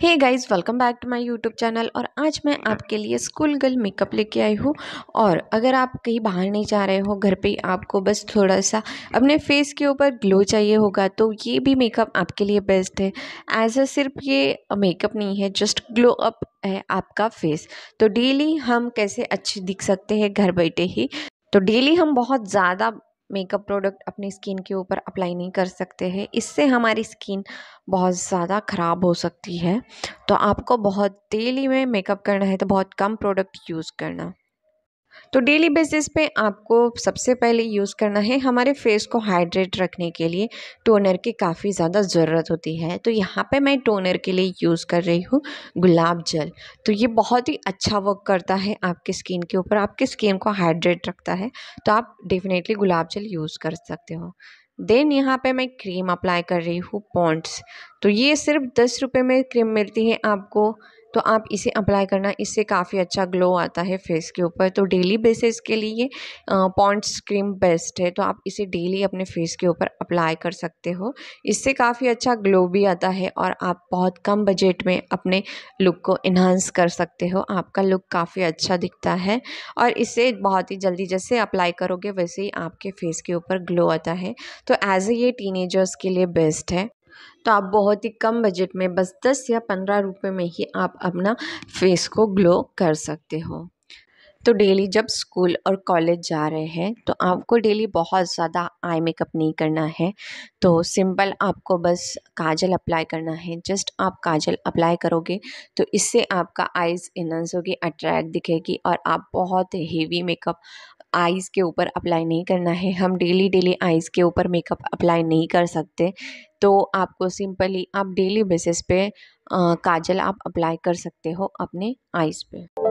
hey guys welcome back to my YouTube channel और आज मैं आपके लिए स्कूल गर्ल मेकअप लेके आई हूँ और अगर आप कहीं बाहर नहीं जा रहे हो घर पे आपको बस थोड़ा सा अपने फेस के ऊपर ग्लो चाहिए होगा तो ये भी मेकअप आपके लिए बेस्ट है एज अ सिर्फ ये मेकअप नहीं है जस्ट ग्लो अप है आपका फेस तो डेली हम कैसे अच्छे दिख सकते हैं घर बैठे ही तो डेली हम बहुत ज़्यादा मेकअप प्रोडक्ट अपनी स्किन के ऊपर अप्लाई नहीं कर सकते हैं इससे हमारी स्किन बहुत ज़्यादा ख़राब हो सकती है तो आपको बहुत डेली में मेकअप करना है तो बहुत कम प्रोडक्ट यूज़ करना तो डेली बेसिस पे आपको सबसे पहले यूज़ करना है हमारे फेस को हाइड्रेट रखने के लिए टोनर की काफ़ी ज़्यादा ज़रूरत होती है तो यहाँ पे मैं टोनर के लिए यूज़ कर रही हूँ गुलाब जल तो ये बहुत ही अच्छा वर्क करता है आपकी स्किन के ऊपर आपकी स्किन को हाइड्रेट रखता है तो आप डेफिनेटली गुलाब जल यूज़ कर सकते हो देन यहाँ पे मैं क्रीम अप्लाई कर रही हूँ पॉन्ट्स तो ये सिर्फ दस रुपये में क्रीम मिलती है आपको तो आप इसे अप्लाई करना इससे काफ़ी अच्छा ग्लो आता है फेस के ऊपर तो डेली बेसिस के लिए पॉन्ट्स क्रीम बेस्ट है तो आप इसे डेली अपने फेस के ऊपर अप्लाई कर सकते हो इससे काफ़ी अच्छा ग्लो भी आता है और आप बहुत कम बजट में अपने लुक को इन्हांस कर सकते हो आपका लुक काफ़ी अच्छा दिखता है और इसे बहुत ही जल्दी जैसे अप्लाई करोगे वैसे ही आपके फेस के ऊपर ग्लो आता है तो एज ए ये टीनेजर्स के लिए बेस्ट है तो आप बहुत ही कम बजट में बस दस या पंद्रह रुपये में ही आप अपना फेस को ग्लो कर सकते हो तो डेली जब स्कूल और कॉलेज जा रहे हैं तो आपको डेली बहुत ज़्यादा आई मेकअप नहीं करना है तो सिंपल आपको बस काजल अप्लाई करना है जस्ट आप काजल अप्लाई करोगे तो इससे आपका आइज़ इनर्स होगी अट्रैक्ट दिखेगी और आप बहुत हेवी मेकअप आइज़ के ऊपर अप्लाई नहीं करना है हम डेली डेली आइज़ के ऊपर मेकअप अप्लाई नहीं कर सकते तो आपको सिंपली आप डेली बेसिस पे आ, काजल आप अप्लाई कर सकते हो अपने आइज़ पे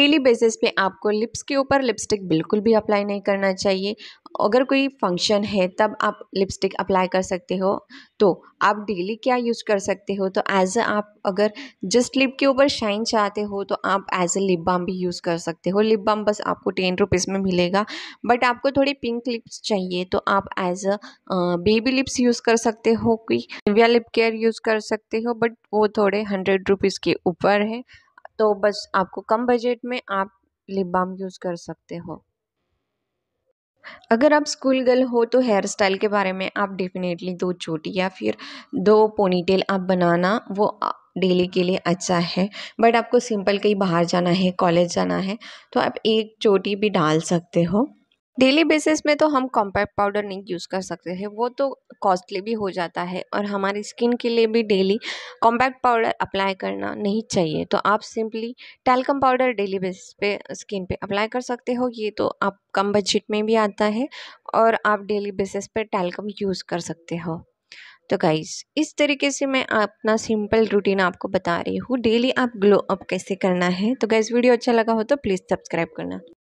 डेली बेसिस पे आपको लिप्स के ऊपर लिपस्टिक बिल्कुल भी अप्लाई नहीं करना चाहिए अगर कोई फंक्शन है तब आप लिपस्टिक अप्लाई कर सकते हो तो आप डेली क्या यूज़ कर सकते हो तो एज अ आप अगर जस्ट लिप के ऊपर शाइन चाहते हो तो आप एज अ लिप बाम भी यूज़ कर सकते हो लिप बाम बस आपको टेन रुपीज़ में मिलेगा बट आपको थोड़ी पिंक लिप्स चाहिए तो आप as a baby lips use कर सकते हो कोई निविया लिप केयर यूज़ कर सकते हो बट वो थोड़े हंड्रेड रुपीज़ के ऊपर है तो बस आपको कम बजट में आप लिप बाम यूज़ कर सकते हो अगर आप स्कूल गर्ल हो तो हेयर स्टाइल के बारे में आप डेफिनेटली दो चोटी या फिर दो पोनीटेल आप बनाना वो डेली के लिए अच्छा है बट आपको सिंपल कहीं बाहर जाना है कॉलेज जाना है तो आप एक चोटी भी डाल सकते हो डेली बेसिस में तो हम कॉम्पैक्ट पाउडर नहीं यूज़ कर सकते हैं वो तो कॉस्टली भी हो जाता है और हमारी स्किन के लिए भी डेली कॉम्पैक्ट पाउडर अप्लाई करना नहीं चाहिए तो आप simply talcum powder daily basis पे स्किन पे अप्लाई कर सकते हो ये तो आप कम बजट में भी आता है और आप डेली बेसिस पे टैल्कम यूज़ कर सकते हो तो गाइज इस तरीके से मैं अपना सिंपल रूटीन आपको बता रही हूँ डेली आप ग्लो अप कैसे करना है तो गाइज वीडियो अच्छा लगा हो तो प्लीज़ सब्सक्राइब करना